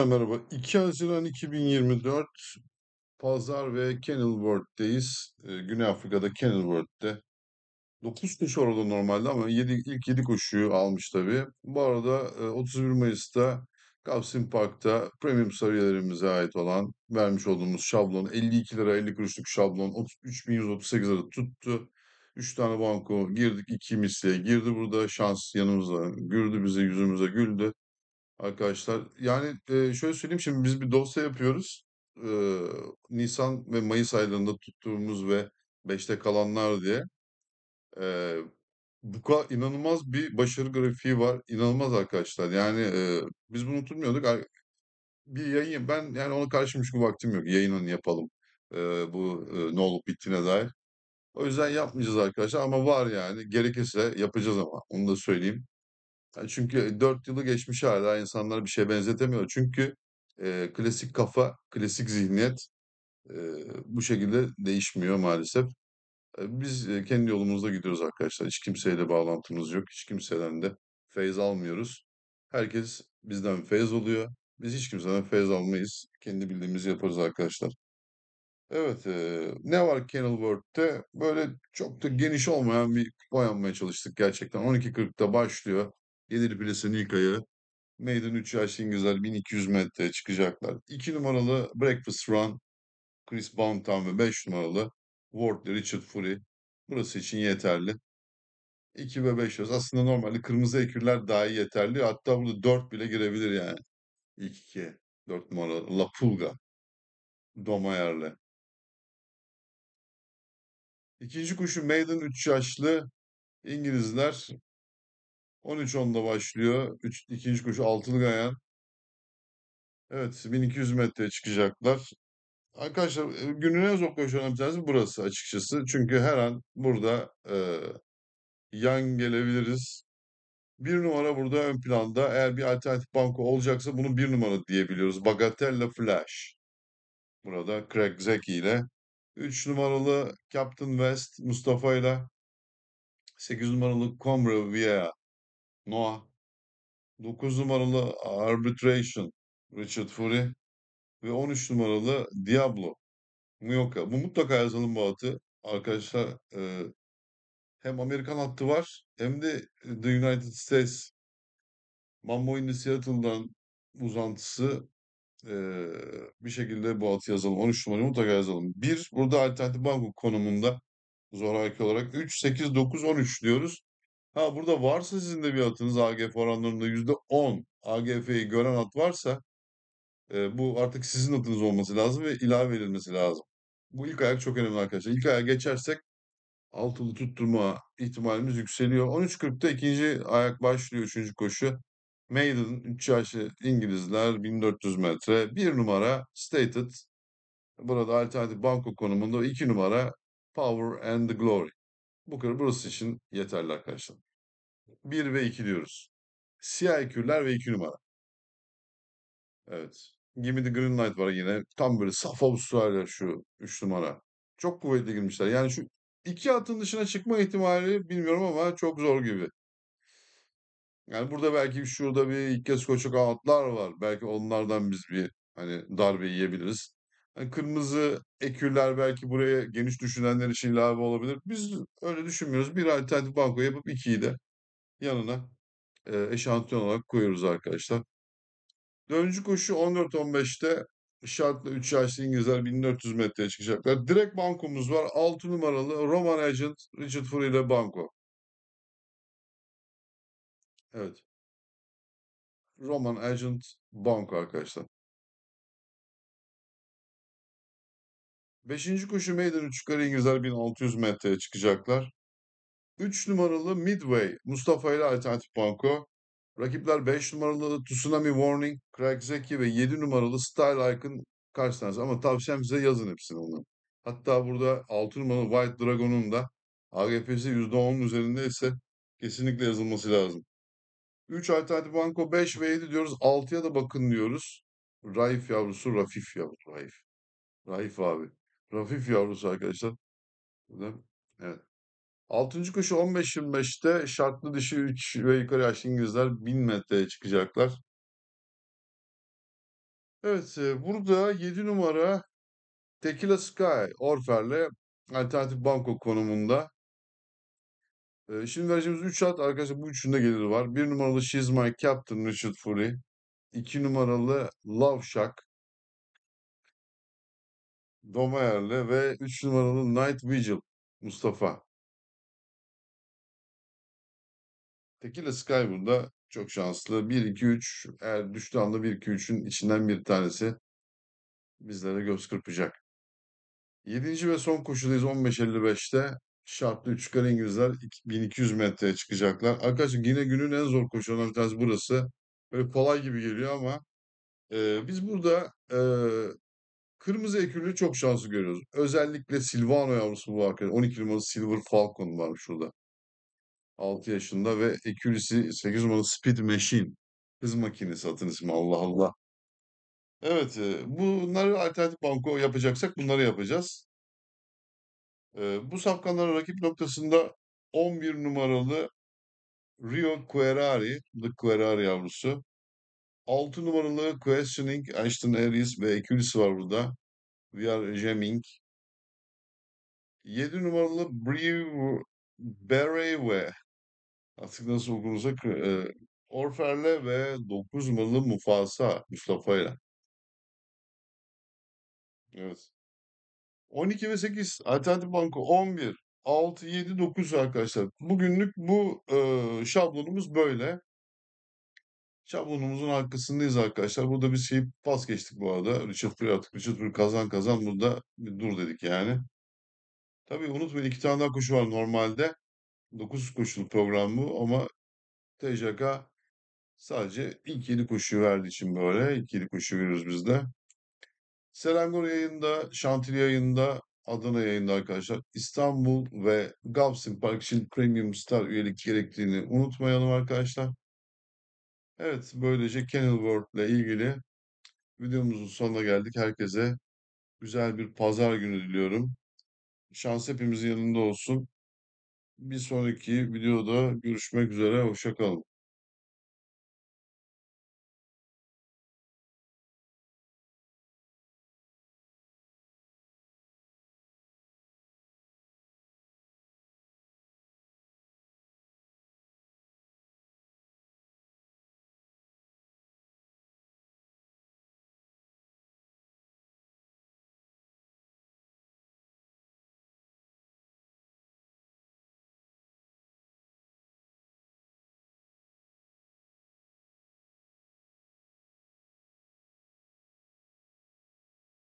Merhaba. 2 Haziran 2024 Pazar ve Kenilworth'teyiz. Ee, Güney Afrika'da Kenilworth'te. 9 koşu orada normalde ama 7, ilk 7 koşuyu almış tabii. Bu arada 31 e, Mayıs'ta Gavsin Park'ta premium sarılarımıza ait olan vermiş olduğumuz şablon 52 lira 50 kuruşluk şablon 3138 lira tuttu. 3 tane banko girdik 2 misliye girdi burada şans yanımıza güldü bize yüzümüze güldü. Arkadaşlar yani e, şöyle söyleyeyim şimdi biz bir dosya yapıyoruz. Ee, Nisan ve Mayıs aylarında tuttuğumuz ve beşte kalanlar diye. Ee, bu kadar inanılmaz bir başarı grafiği var. İnanılmaz arkadaşlar. Yani e, biz bunu unutmuyorduk. Bir yayın ben yani ona karşıymış çünkü vaktim yok. Yayınını yapalım. e, bu e, ne olup bittiğine dair. O yüzden yapmayacağız arkadaşlar ama var yani. Gerekirse yapacağız ama onu da söyleyeyim. Hani, çünkü 4 e, yılı geçmiş hala insanlar bir şey benzetemiyor. Çünkü e, klasik kafa, klasik zihniyet e, bu şekilde değişmiyor maalesef. E, biz e, kendi yolumuzda gidiyoruz arkadaşlar. Hiç kimseyle bağlantımız yok. Hiç kimseden de feyz almıyoruz. Herkes bizden feyz oluyor. Biz hiç kimseden feyz almayız. Kendi bildiğimizi yaparız arkadaşlar. Evet, e, ne var Kennel Böyle çok da geniş olmayan bir kupa yapmaya çalıştık gerçekten. 12.40'da başlıyor. Yenilbilesi Nika'yı Maiden 3 yaşlı güzel 1200 metre çıkacaklar. 2 numaralı Breakfast Run Chris Bantam ve 5 numaralı Wardley Richard Fury burası için yeterli. 2 ve 5 arası. Aslında normalde kırmızı ekürler daha iyi yeterli. Hatta burada 4 bile girebilir yani. İlk 2. 4 numara La Pulga. Domayarlı. İkinci kuşu Maiden 3 yaşlı İngilizler 13.10'da başlıyor. 3, ikinci koşu altılı gayan. Evet 1200 metreye çıkacaklar. Arkadaşlar e, günün en zor koşularından bir tanesi burası açıkçası. Çünkü her an burada e, yan gelebiliriz. Bir numara burada ön planda. Eğer bir alternatif banko olacaksa bunu bir numara diyebiliyoruz. Bagatella Flash. Burada Craig Zeki ile. 3 numaralı Captain West Mustafa ile. 8 numaralı Comra Vieira Noah. 9 numaralı Arbitration Richard Fury ve 13 numaralı Diablo Mioka. Bu mutlaka yazalım bu atı. Arkadaşlar e, hem Amerikan hattı var hem de e, The United States Mambo in Seattle'dan uzantısı e, bir şekilde bu atı yazalım. 13 numarayı mutlaka yazalım. Bir, burada alternatif banko konumunda zoraki olarak 3, 8, 9, 13 diyoruz. Ha burada varsa sizin de bir atınız AGF oranlarında yüzde on AGF'yi gören at varsa e, bu artık sizin atınız olması lazım ve ilave edilmesi lazım. Bu ilk ayak çok önemli arkadaşlar. İlk ayak geçersek altılı tutturma ihtimalimiz yükseliyor. 13.40'da ikinci ayak başlıyor üçüncü koşu. Maiden 3 yaşlı İngilizler 1400 metre. 1 numara Stated. Burada alternatif banko konumunda 2 numara Power and the Glory. Bu kadar burası için yeterli arkadaşlar. 1 ve 2 diyoruz. Siyah ekürler ve 2 numara. Evet. Give the green light var yine. Tam böyle saf Avustralya şu 3 numara. Çok kuvvetli girmişler. Yani şu iki atın dışına çıkma ihtimali bilmiyorum ama çok zor gibi. Yani burada belki şurada bir ilk kez koçuk atlar var. Belki onlardan biz bir hani darbe yiyebiliriz. Hani kırmızı eküller belki buraya geniş düşünenler için ilave olabilir. Biz öyle düşünmüyoruz. Bir alternatif banko yapıp ikiyi de yanına e, eşantiyon olarak koyuyoruz arkadaşlar. Dördüncü koşu 14-15'te şartlı 3 yaşlı İngilizler 1400 metreye çıkacaklar. Direkt bankomuz var. 6 numaralı Roman Agent Richard Fury ile banko. Evet. Roman Agent banko arkadaşlar. Beşinci koşu meydan uçukları İngilizler 1600 metreye çıkacaklar. 3 numaralı Midway Mustafa ile Alternatif Banko. Rakipler 5 numaralı Tsunami Warning, Craig Zeki ve 7 numaralı Style Icon karşılarınızda. Ama tavsiyem size yazın hepsini onu. Hatta burada 6 numaralı White Dragon'un da AGP'si %10'un üzerinde ise kesinlikle yazılması lazım. 3 Alternatif Banko 5 ve 7 diyoruz. 6'ya da bakın diyoruz. Raif yavrusu, Rafif yavrusu, Raif. Raif abi. Rafif yavrusu arkadaşlar. Evet. Altıncı koşu 15-25'te şartlı dışı 3 ve yukarı yaşlı İngilizler 1000 metreye çıkacaklar. Evet e, burada 7 numara Tequila Sky Orfer'le alternatif banko konumunda. E, şimdi vereceğimiz 3 at arkadaşlar bu üçünde geliri var. 1 numaralı She's My Captain Richard Fury. 2 numaralı Love Shack. Domayer'le ve 3 numaralı Night Vigil Mustafa. Tekila Sky burada çok şanslı. 1-2-3 eğer düştü anda 1-2-3'ün içinden bir tanesi bizlere göz kırpacak. 7. ve son koşudayız 15.55'te. Şartlı 3 kare İngilizler 1200 metreye çıkacaklar. Arkadaşlar yine günün en zor koşularından bir tanesi burası. Böyle kolay gibi geliyor ama e, biz burada e, Kırmızı ekürlü çok şanslı görüyoruz. Özellikle Silvano yavrusu bu arkadaş. 12 numaralı Silver Falcon var şurada. 6 yaşında ve ekürisi 8 numaralı Speed Machine. Hız makinesi atın ismi Allah Allah. Evet e, bunları alternatif banko yapacaksak bunları yapacağız. E, bu safkanlara rakip noktasında 11 numaralı Rio Querari, The Querari yavrusu. 6 numaralı Questioning Ashton Harris ve Eculis var burada. We are jamming. 7 numaralı Brew Bereve. Artık nasıl okunursa e, Orfer'le ve 9 numaralı Mufasa Mustafa'yla. Evet. 12 ve 8 Alternatif Banko 11 6 7 9 arkadaşlar. Bugünlük bu e, şablonumuz böyle. Şablonumuzun arkasındayız arkadaşlar. Burada bir şey pas geçtik bu arada. Richard Pryor attık. Richard Pryor kazan kazan burada bir dur dedik yani. Tabii unutmayın iki tane daha koşu var normalde. 9 koşulu program bu ama TJK sadece ilk 7 koşu verdiği için böyle. ilk 7 koşu veriyoruz biz de. Selangor yayında, Şantili yayında, Adana yayında arkadaşlar. İstanbul ve Galveston Park için Premium Star üyelik gerektiğini unutmayalım arkadaşlar. Evet, böylece Kenilworth ile ilgili videomuzun sonuna geldik. Herkese güzel bir pazar günü diliyorum. Şans hepimizin yanında olsun. Bir sonraki videoda görüşmek üzere. Hoşça kalın.